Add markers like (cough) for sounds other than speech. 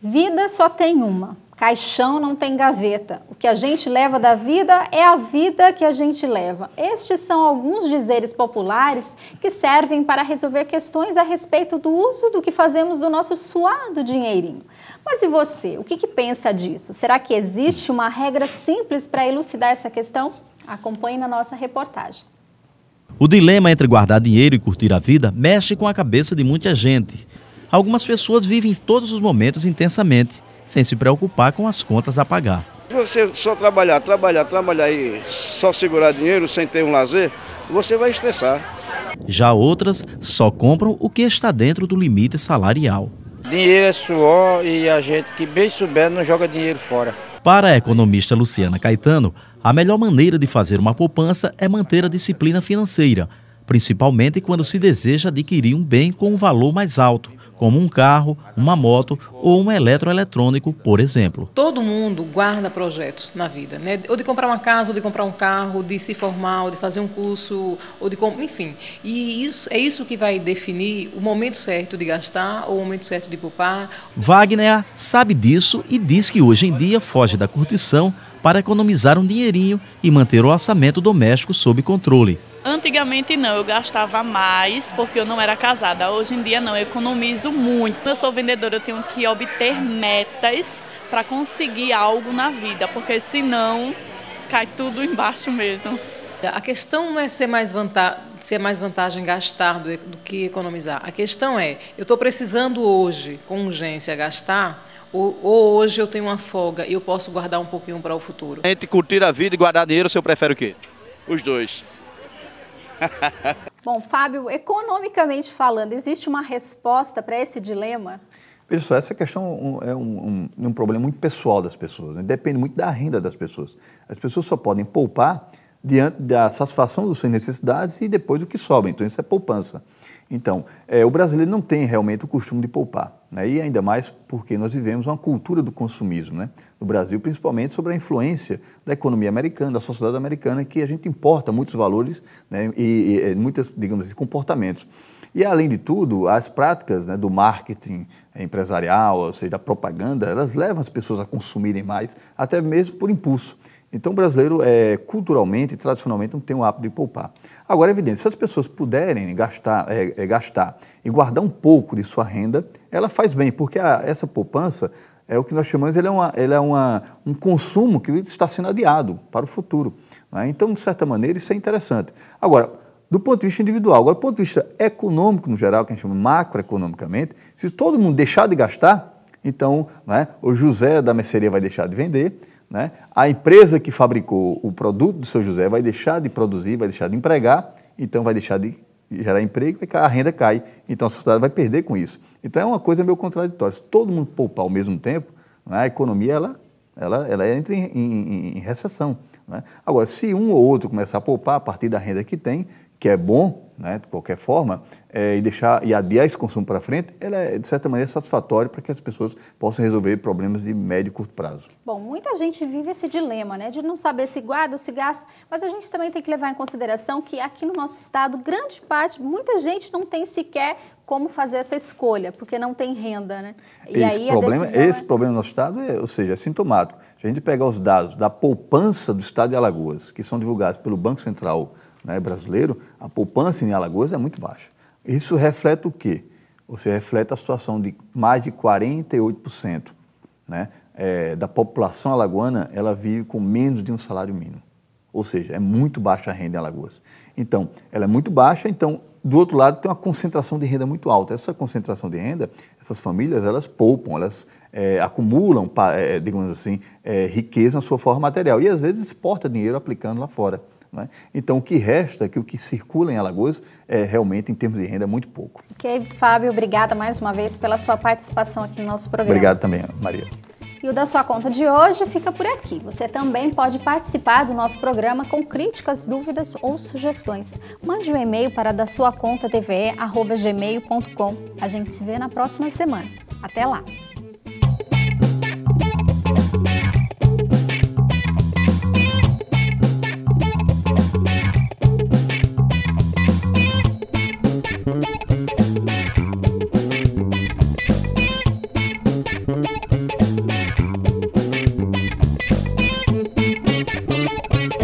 Vida só tem uma. Caixão não tem gaveta. O que a gente leva da vida é a vida que a gente leva. Estes são alguns dizeres populares que servem para resolver questões a respeito do uso do que fazemos do nosso suado dinheirinho. Mas e você? O que, que pensa disso? Será que existe uma regra simples para elucidar essa questão? Acompanhe na nossa reportagem. O dilema entre guardar dinheiro e curtir a vida mexe com a cabeça de muita gente. Algumas pessoas vivem todos os momentos intensamente, sem se preocupar com as contas a pagar. Você só trabalhar, trabalhar, trabalhar e só segurar dinheiro sem ter um lazer, você vai estressar. Já outras só compram o que está dentro do limite salarial. Dinheiro é suor e a gente que bem souber não joga dinheiro fora. Para a economista Luciana Caetano, a melhor maneira de fazer uma poupança é manter a disciplina financeira, principalmente quando se deseja adquirir um bem com um valor mais alto como um carro, uma moto ou um eletroeletrônico, por exemplo. Todo mundo guarda projetos na vida, né? Ou de comprar uma casa, ou de comprar um carro, de se formar, ou de fazer um curso, ou de enfim. E isso é isso que vai definir o momento certo de gastar ou o momento certo de poupar. Wagner sabe disso e diz que hoje em dia foge da curtição para economizar um dinheirinho e manter o orçamento doméstico sob controle. Antigamente não, eu gastava mais porque eu não era casada. Hoje em dia não, eu economizo muito. Eu sou vendedora, eu tenho que obter metas para conseguir algo na vida, porque senão cai tudo embaixo mesmo. A questão não é ser mais, ser mais vantagem gastar do, do que economizar. A questão é, eu estou precisando hoje, com urgência, gastar ou, ou, hoje eu tenho uma folga e eu posso guardar um pouquinho para o futuro? Entre curtir a vida e guardar dinheiro, o senhor prefere o quê? Os dois. (laughs) Bom, Fábio, economicamente falando, existe uma resposta para esse dilema? Veja só, essa questão é um, um, um, problema muito pessoal das pessoas, né? depende muito da renda das pessoas. As pessoas só podem poupar diante da satisfação das suas necessidades e depois o que sobra, então isso é poupança. Então, é, o brasileiro não tem realmente o costume de poupar, né? e ainda mais porque nós vivemos uma cultura do consumismo né? no Brasil, principalmente sobre a influência da economia americana, da sociedade americana, que a gente importa muitos valores né? e, e, e muitos, digamos assim, comportamentos. E, além de tudo, as práticas né, do marketing empresarial, ou seja, da propaganda, elas levam as pessoas a consumirem mais, até mesmo por impulso. Então, o brasileiro, é, culturalmente e tradicionalmente, não tem o hábito de poupar. Agora, é evidente, se as pessoas puderem gastar, é, é, gastar e guardar um pouco de sua renda, ela faz bem, porque a, essa poupança é o que nós chamamos, ele é, uma, ele é uma, um consumo que está sendo adiado para o futuro. Né? Então, de certa maneira, isso é interessante. Agora, do ponto de vista individual, agora, do ponto de vista econômico no geral, que a gente chama macroeconomicamente, se todo mundo deixar de gastar, então né, o José da mercearia vai deixar de vender, né? A empresa que fabricou o produto do São José vai deixar de produzir, vai deixar de empregar, então vai deixar de gerar emprego e a renda cai. Então a sociedade vai perder com isso. Então é uma coisa meio contraditória. Se todo mundo poupar ao mesmo tempo, né, a economia ela, ela, ela entra em, em, em recessão. Né? Agora, se um ou outro começar a poupar a partir da renda que tem, que é bom, né, de qualquer forma, é, e deixar e adiar esse consumo para frente, ela é, de certa maneira, satisfatório para que as pessoas possam resolver problemas de médio e curto prazo. Bom, muita gente vive esse dilema, né, de não saber se guarda ou se gasta, mas a gente também tem que levar em consideração que aqui no nosso estado, grande parte, muita gente não tem sequer como fazer essa escolha, porque não tem renda, né? E esse aí problema, é esse é... problema do nosso estado é, ou seja, é sintomático. Se a gente pegar os dados da poupança do estado de Alagoas, que são divulgados pelo Banco Central né, brasileiro, a poupança em Alagoas é muito baixa. Isso reflete o quê? Você reflete a situação de mais de 48% né, é, da população alagoana, ela vive com menos de um salário mínimo. Ou seja, é muito baixa a renda em Alagoas. Então, ela é muito baixa, então, do outro lado, tem uma concentração de renda muito alta. Essa concentração de renda, essas famílias, elas poupam, elas é, acumulam, é, digamos assim, é, riqueza na sua forma material. E, às vezes, exporta dinheiro aplicando lá fora. Né? Então, o que resta, que o que circula em Alagoas, é realmente, em termos de renda, muito pouco. Ok, Fábio, obrigada mais uma vez pela sua participação aqui no nosso programa. Obrigado também, Maria. E o da sua conta de hoje fica por aqui. Você também pode participar do nosso programa com críticas, dúvidas ou sugestões. Mande um e-mail para da sua conta tve@gmail.com. A gente se vê na próxima semana. Até lá. Thank you.